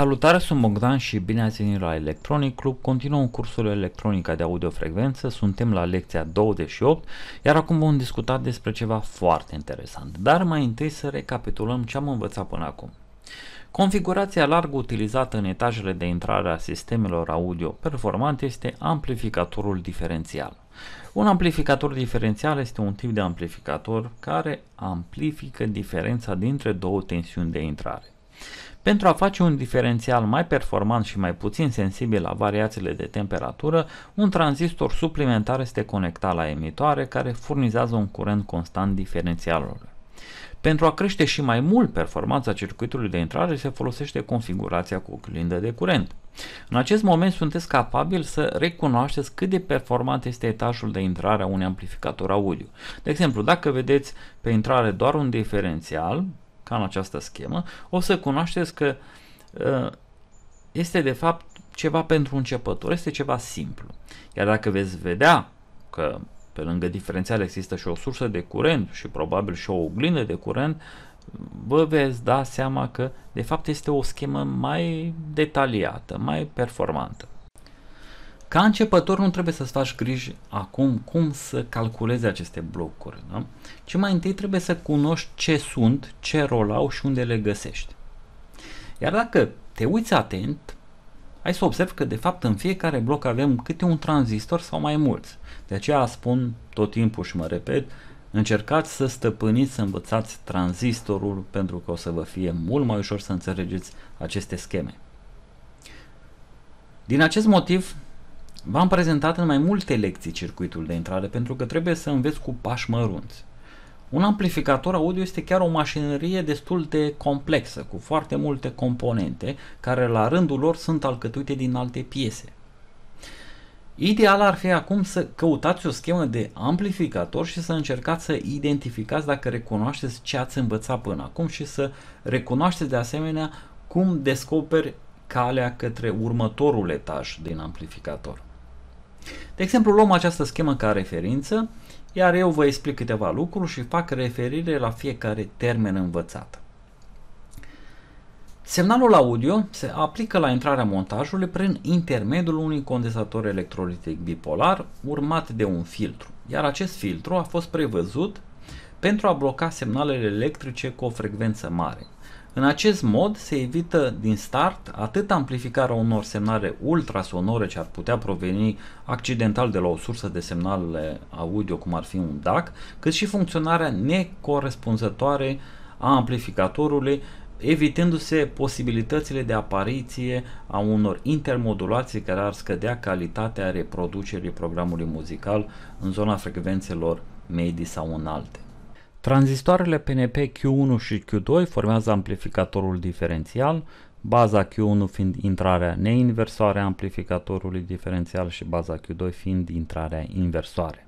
Salutare, sunt Bogdan și bine ați venit la Electronic Club. Continuăm cursul electronica de audiofrecvență, suntem la lecția 28, iar acum vom discuta despre ceva foarte interesant. Dar mai întâi să recapitulăm ce am învățat până acum. Configurația larg utilizată în etajele de intrare a sistemelor audio performante este amplificatorul diferențial. Un amplificator diferențial este un tip de amplificator care amplifică diferența dintre două tensiuni de intrare. Pentru a face un diferențial mai performant și mai puțin sensibil la variațiile de temperatură, un tranzistor suplimentar este conectat la emitoare care furnizează un curent constant diferențialului. Pentru a crește și mai mult performanța circuitului de intrare se folosește configurația cu oglindă de curent. În acest moment sunteți capabil să recunoașteți cât de performant este etajul de intrare a unui amplificator audio. De exemplu, dacă vedeți pe intrare doar un diferențial, ca în această schemă, o să cunoașteți că uh, este de fapt ceva pentru începător, este ceva simplu. Iar dacă veți vedea că pe lângă diferențial există și o sursă de curent și probabil și o oglindă de curent, vă veți da seama că de fapt este o schemă mai detaliată, mai performantă. Ca începător nu trebuie să-ți faci griji acum cum să calculezi aceste blocuri, da? ci mai întâi trebuie să cunoști ce sunt, ce rol au și unde le găsești. Iar dacă te uiți atent, ai să observi că de fapt în fiecare bloc avem câte un tranzistor sau mai mulți. De aceea spun tot timpul și mă repet, încercați să stăpâniți, să învățați tranzistorul pentru că o să vă fie mult mai ușor să înțelegeți aceste scheme. Din acest motiv, V-am prezentat în mai multe lecții circuitul de intrare pentru că trebuie să înveți cu pași mărunți. Un amplificator audio este chiar o mașinărie destul de complexă, cu foarte multe componente, care la rândul lor sunt alcătuite din alte piese. Ideal ar fi acum să căutați o schemă de amplificator și să încercați să identificați dacă recunoașteți ce ați învățat până acum și să recunoașteți de asemenea cum descoperi calea către următorul etaj din amplificator. De exemplu, luăm această schemă ca referință, iar eu vă explic câteva lucruri și fac referire la fiecare termen învățat. Semnalul audio se aplică la intrarea montajului prin intermediul unui condensator electrolitic bipolar urmat de un filtru, iar acest filtru a fost prevăzut pentru a bloca semnalele electrice cu o frecvență mare, în acest mod se evită din start atât amplificarea unor semnale ultrasonore ce ar putea proveni accidental de la o sursă de semnale audio cum ar fi un DAC, cât și funcționarea necorespunzătoare a amplificatorului evitându-se posibilitățile de apariție a unor intermodulații care ar scădea calitatea reproducerii programului muzical în zona frecvențelor medii sau înalte. Tranzistoarele PNP Q1 și Q2 formează amplificatorul diferențial, baza Q1 fiind intrarea neinversoare a amplificatorului diferențial și baza Q2 fiind intrarea inversoare.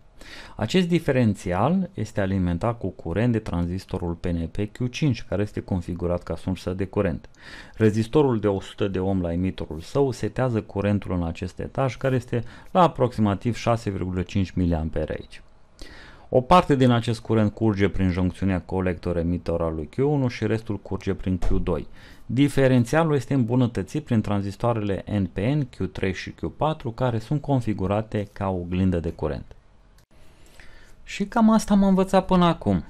Acest diferențial este alimentat cu curent de tranzistorul PNP Q5, care este configurat ca sursă de curent. Rezistorul de 100 de ohm la emitorul său setează curentul în acest etaj, care este la aproximativ 6,5 mA aici. O parte din acest curent curge prin joncțiunea colector-emitor al lui Q1 și restul curge prin Q2. Diferențialul este îmbunătățit prin tranzistoarele NPN, Q3 și Q4 care sunt configurate ca o glindă de curent. Și cam asta am învățat până acum.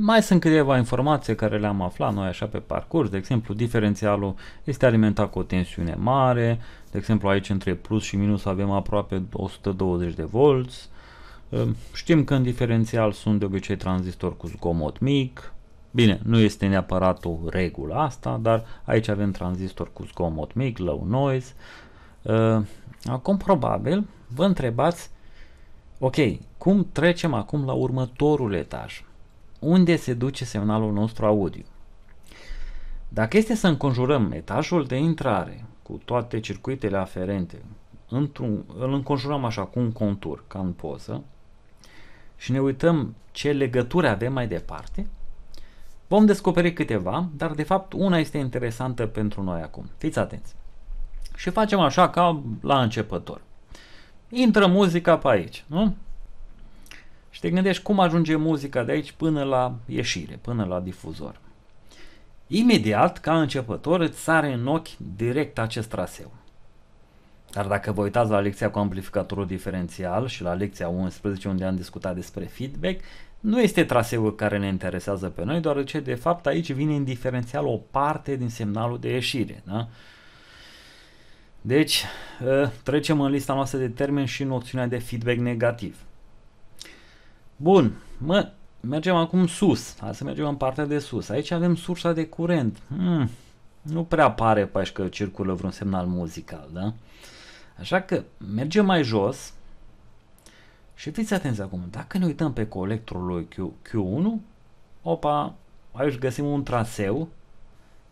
Mai sunt câteva informații care le-am aflat noi așa pe parcurs, de exemplu diferențialul este alimentat cu o tensiune mare, de exemplu aici între plus și minus avem aproape 120 de volți, Ehm, știm că în diferențial sunt de obicei tranzistor cu zgomot mic, Bine, nu este neapărat o regulă asta, dar aici avem tranzistor cu zgomot mic, low noise. Ehm, acum probabil vă întrebați, ok, cum trecem acum la următorul etaj? Unde se duce semnalul nostru audio? Dacă este să înconjurăm etajul de intrare cu toate circuitele aferente, într îl înconjurăm așa cu un contur, ca în poză, și ne uităm ce legături avem mai departe, vom descoperi câteva, dar de fapt una este interesantă pentru noi acum. Fiți atenți! Și facem așa ca la începător. Intră muzica pe aici, nu? Și te gândești cum ajunge muzica de aici până la ieșire, până la difuzor. Imediat, ca începător, îți sare în ochi direct acest traseu. Dar dacă vă uitați la lecția cu amplificatorul diferențial și la lecția 11 unde am discutat despre feedback, nu este traseul care ne interesează pe noi, deoarece de fapt aici vine în diferențial o parte din semnalul de ieșire. Da? Deci ă, trecem în lista noastră de termeni și noțiunea de feedback negativ. Bun, mă, mergem acum sus. Hai să mergem în partea de sus. Aici avem sursa de curent. Hmm, nu prea pare pe că circulă vreun semnal muzical, da? Uh, Așa că mergem mai jos și fiți atenți acum, dacă ne uităm pe colectorul lui Q, Q1, opa, aici găsim un traseu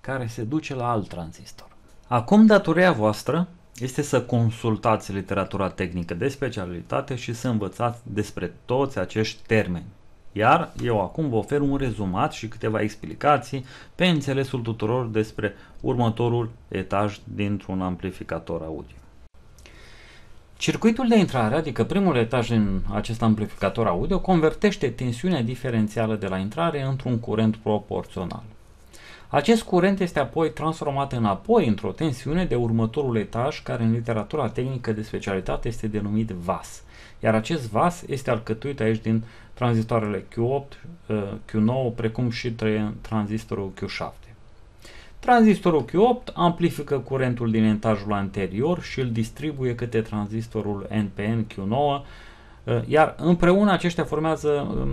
care se duce la alt transistor. Acum datoria voastră este să consultați literatura tehnică de specialitate și să învățați despre toți acești termeni. Iar eu acum vă ofer un rezumat și câteva explicații pe înțelesul tuturor despre următorul etaj dintr-un amplificator audio. Circuitul de intrare, adică primul etaj în acest amplificator audio, convertește tensiunea diferențială de la intrare într-un curent proporțional. Acest curent este apoi transformat înapoi într-o tensiune de următorul etaj, care în literatura tehnică de specialitate este denumit vas. Iar acest vas este alcătuit aici din tranzistoarele Q8, uh, Q9, precum și tranzistorul Q7. Tranzistorul Q8 amplifică curentul din etajul anterior și îl distribuie către tranzistorul NPN Q9, uh, iar împreună aceștia formează um,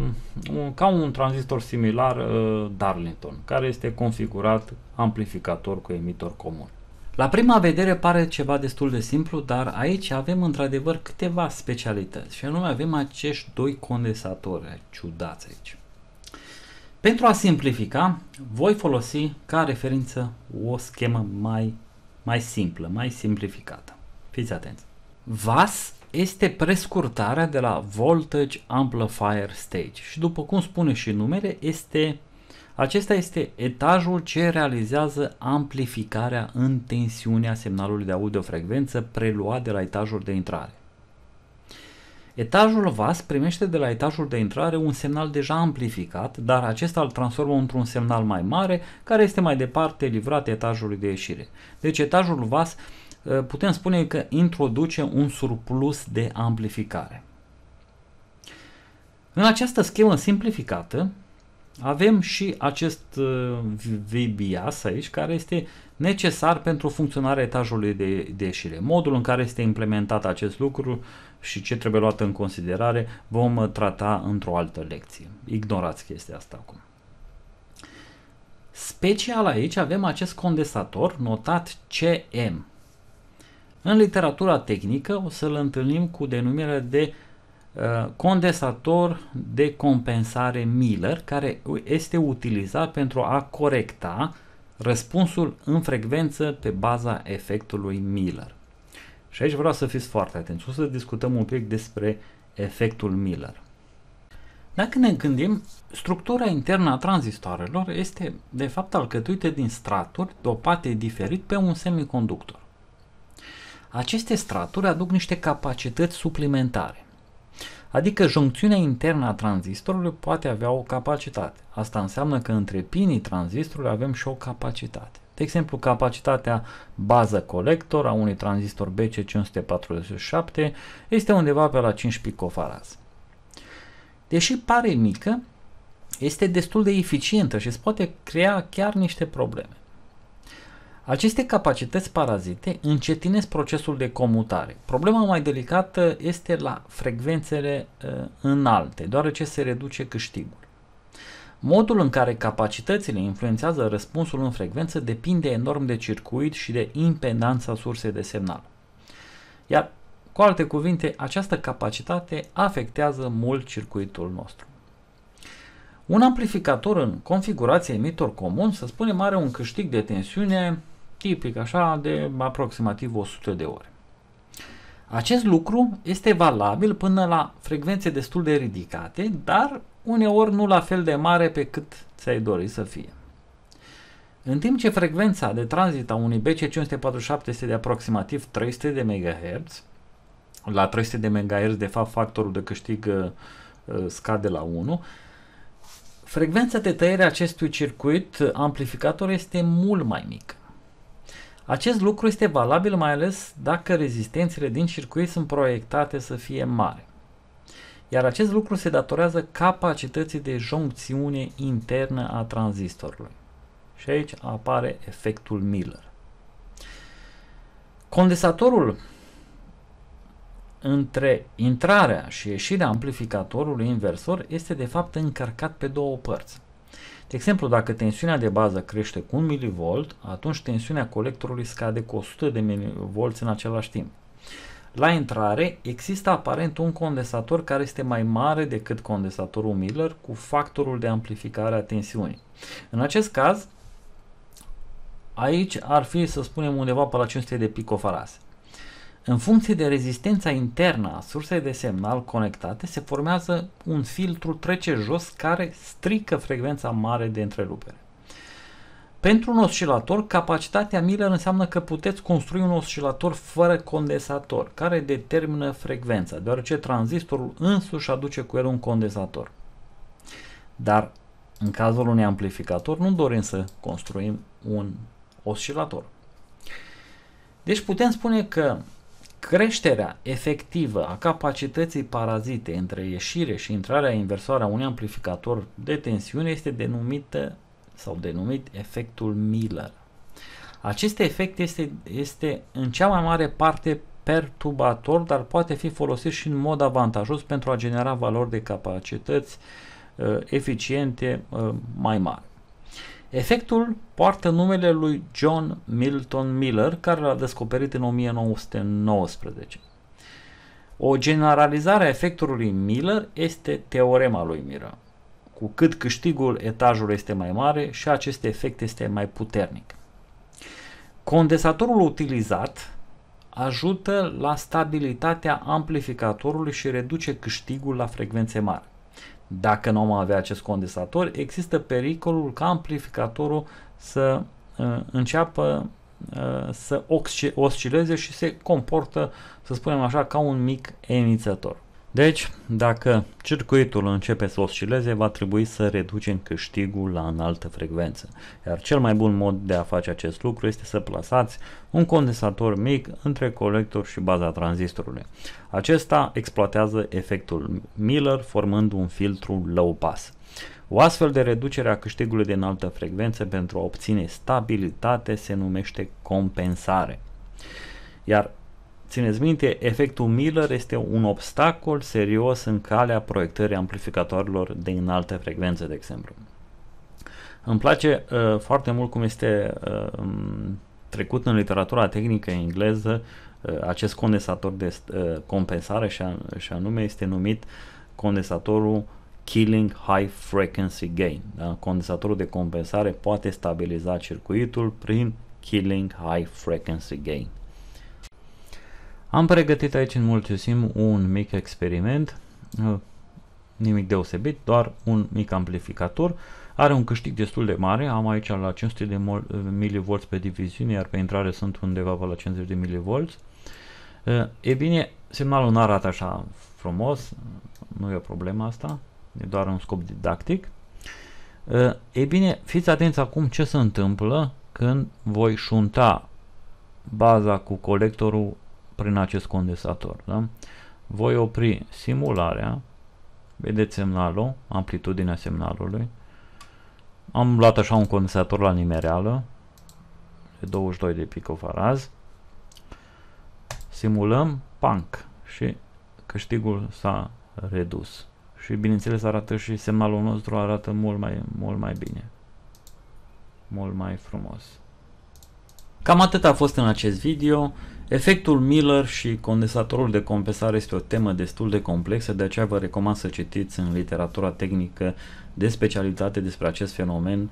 un, ca un tranzistor similar uh, Darlington, care este configurat amplificator cu emitor comun. La prima vedere pare ceva destul de simplu, dar aici avem într-adevăr câteva specialități și anume avem acești doi condensatori ciudați aici. Pentru a simplifica, voi folosi ca referință o schemă mai, mai simplă, mai simplificată. Fiți atenți! VAS este prescurtarea de la Voltage Amplifier Stage și după cum spune și numele, este, acesta este etajul ce realizează amplificarea în tensiunea semnalului de audiofrecvență preluat de la etajul de intrare. Etajul VAS primește de la etajul de intrare un semnal deja amplificat, dar acesta îl transformă într-un semnal mai mare, care este mai departe livrat etajului de ieșire. Deci etajul VAS ă, putem spune că introduce un surplus de amplificare. În această schemă simplificată avem și acest ă, VBIAS aici, care este necesar pentru funcționarea etajului de, de ieșire. Modul în care este implementat acest lucru și ce trebuie luat în considerare vom trata într-o altă lecție. Ignorați chestia asta acum. Special aici avem acest condensator notat CM. În literatura tehnică o să-l întâlnim cu denumirea de uh, condensator de compensare Miller care este utilizat pentru a corecta uh, Răspunsul în frecvență pe baza efectului Miller. Și aici vreau să fiți foarte atenți. O să discutăm un pic despre efectul Miller. Dacă ne gândim, structura internă a tranzistoarelor este de fapt alcătuită din straturi dopate diferit pe un semiconductor. Aceste straturi aduc niște capacități suplimentare. Adică joncțiunea internă a tranzistorului poate avea o capacitate. Asta înseamnă că între pinii tranzistorului avem și o capacitate. De exemplu, capacitatea bază colector a unui tranzistor BC547 este undeva pe la 5 picofarad. Deși pare mică, este destul de eficientă și îți poate crea chiar niște probleme. Aceste capacități parazite încetinesc procesul de comutare. Problema mai delicată este la frecvențele uh, înalte, deoarece se reduce câștigul. Modul în care capacitățile influențează răspunsul în frecvență depinde enorm de circuit și de impedanța sursei de semnal. Iar, cu alte cuvinte, această capacitate afectează mult circuitul nostru. Un amplificator în configurație emitor comun, să spunem, are un câștig de tensiune tipic așa, de aproximativ 100 de ore. Acest lucru este valabil până la frecvențe destul de ridicate, dar uneori nu la fel de mare pe cât ți-ai dori să fie. În timp ce frecvența de tranzit a unui BC547 este de aproximativ 300 de MHz, la 300 de MHz de fapt factorul de câștig uh, uh, scade la 1, frecvența de tăiere a acestui circuit amplificator este mult mai mică. Acest lucru este valabil mai ales dacă rezistențele din circuit sunt proiectate să fie mari. Iar acest lucru se datorează capacității de joncțiune internă a tranzistorului. Și aici apare efectul Miller. Condensatorul între intrarea și ieșirea amplificatorului inversor este de fapt încărcat pe două părți. De exemplu, dacă tensiunea de bază crește cu 1 mV, atunci tensiunea colectorului scade cu 100 de mV în același timp. La intrare există aparent un condensator care este mai mare decât condensatorul Miller cu factorul de amplificare a tensiunii. În acest caz, aici ar fi să spunem undeva pe la 500 de picofarase. În funcție de rezistența internă a sursei de semnal conectate, se formează un filtru trece jos care strică frecvența mare de întrerupere. Pentru un oscilator, capacitatea Miller înseamnă că puteți construi un oscilator fără condensator, care determină frecvența, deoarece tranzistorul însuși aduce cu el un condensator. Dar în cazul unui amplificator nu dorim să construim un oscilator. Deci putem spune că Creșterea efectivă a capacității parazite între ieșire și intrarea inversoare a unui amplificator de tensiune este denumită sau denumit efectul Miller. Acest efect este, este în cea mai mare parte perturbator, dar poate fi folosit și în mod avantajos pentru a genera valori de capacități uh, eficiente uh, mai mari. Efectul poartă numele lui John Milton Miller, care l-a descoperit în 1919. O generalizare a efectului Miller este teorema lui Miller. Cu cât câștigul etajului este mai mare și acest efect este mai puternic. Condensatorul utilizat ajută la stabilitatea amplificatorului și reduce câștigul la frecvențe mari dacă nu am avea acest condensator, există pericolul ca amplificatorul să uh, înceapă uh, să oscileze și se comportă, să spunem așa, ca un mic emițător. Deci, dacă circuitul începe să oscileze, va trebui să reducem câștigul la înaltă frecvență. Iar cel mai bun mod de a face acest lucru este să plasați un condensator mic între colector și baza tranzistorului. Acesta exploatează efectul Miller formând un filtru low pass. O astfel de reducere a câștigului de înaltă frecvență pentru a obține stabilitate se numește compensare. Iar Țineți minte, efectul Miller este un obstacol serios în calea proiectării amplificatorilor de înalte frecvențe, de exemplu. Îmi place uh, foarte mult cum este uh, um, trecut în literatura tehnică engleză uh, acest condensator de uh, compensare și, an- și anume este numit condensatorul Killing High Frequency Gain. Da? Condensatorul de compensare poate stabiliza circuitul prin Killing High Frequency Gain. Am pregătit aici în multisim un mic experiment, uh, nimic deosebit, doar un mic amplificator. Are un câștig destul de mare, am aici la 500 de mV uh, pe diviziune, iar pe intrare sunt undeva la 50 de mV. Uh, e bine, semnalul nu arată așa frumos, nu e o problemă asta, e doar un scop didactic. E bine, fiți atenți acum ce se întâmplă când voi șunta baza cu colectorul prin acest condensator. Da? Voi opri simularea, vedeți semnalul, amplitudinea semnalului. Am luat așa un condensator la nimereală, de 22 de picofaraz. Simulăm, punk și câștigul s-a redus. Și bineînțeles arată și semnalul nostru arată mult mai, mult mai bine. Mult mai frumos. Cam atât a fost în acest video. Efectul Miller și condensatorul de compensare este o temă destul de complexă, de aceea vă recomand să citiți în literatura tehnică de specialitate despre acest fenomen.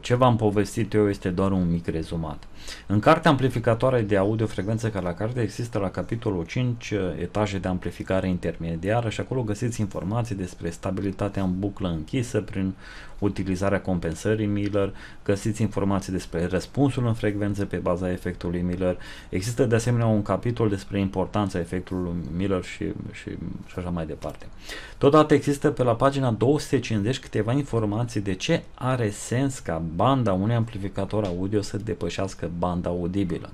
Ce v-am povestit eu este doar un mic rezumat. În cartea amplificatoare de audio frecvență ca la carte există la capitolul 5 eh, etaje de amplificare intermediară și acolo găsiți informații despre stabilitatea în buclă închisă prin utilizarea compensării Miller, găsiți informații despre răspunsul în frecvență pe baza efectului Miller. Există de asemenea un capitol despre importanța efectului Miller și, și, și așa mai departe. Totodată există pe la pagina 250 câteva informații de ce are sens ca banda unui amplificator audio să depășească banda audibilă.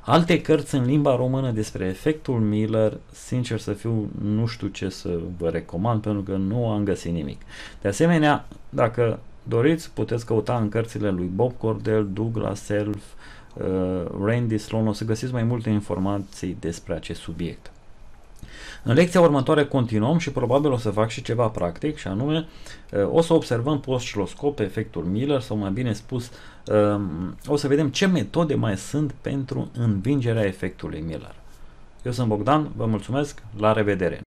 Alte cărți în limba română despre efectul Miller, sincer să fiu, nu știu ce să vă recomand pentru că nu am găsit nimic. De asemenea, dacă doriți, puteți căuta în cărțile lui Bob Cordell, Douglas Self, uh, Randy Sloan, o să găsiți mai multe informații despre acest subiect. În lecția următoare continuăm și probabil o să fac și ceva practic și anume eh, o să observăm pe osciloscop efectul Miller sau mai bine spus ehm, o să vedem ce metode mai sunt pentru învingerea efectului Miller. Eu sunt Bogdan, vă mulțumesc, la revedere!